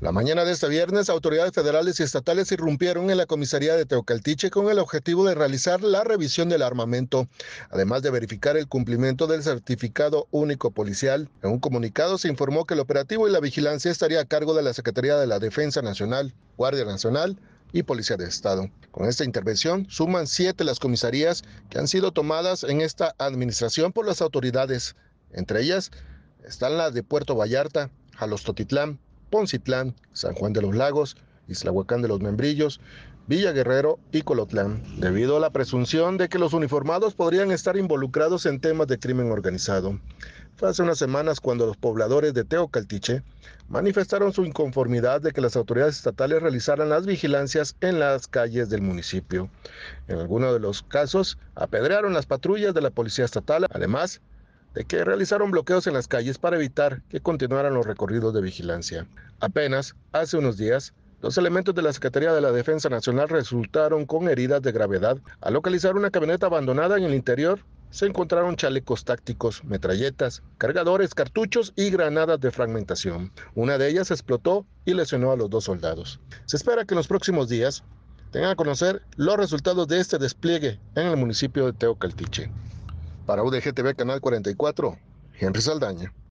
La mañana de este viernes, autoridades federales y estatales irrumpieron en la comisaría de Teocaltiche con el objetivo de realizar la revisión del armamento, además de verificar el cumplimiento del certificado único policial. En un comunicado se informó que el operativo y la vigilancia estaría a cargo de la Secretaría de la Defensa Nacional, Guardia Nacional, y Policía de Estado. Con esta intervención suman siete las comisarías que han sido tomadas en esta administración por las autoridades. Entre ellas están las de Puerto Vallarta, Jalostotitlán, Poncitlán, San Juan de los Lagos, Islahuacán de los Membrillos, Villa Guerrero y Colotlán, debido a la presunción de que los uniformados podrían estar involucrados en temas de crimen organizado. Fue hace unas semanas cuando los pobladores de Teocaltiche manifestaron su inconformidad de que las autoridades estatales realizaran las vigilancias en las calles del municipio. En algunos de los casos, apedrearon las patrullas de la policía estatal. Además, de que realizaron bloqueos en las calles para evitar que continuaran los recorridos de vigilancia. Apenas hace unos días, los elementos de la Secretaría de la Defensa Nacional resultaron con heridas de gravedad al localizar una camioneta abandonada en el interior. Se encontraron chalecos tácticos, metralletas, cargadores, cartuchos y granadas de fragmentación. Una de ellas explotó y lesionó a los dos soldados. Se espera que en los próximos días tengan a conocer los resultados de este despliegue en el municipio de Teocaltiche. Para UDGTV Canal 44, Henry Saldaña.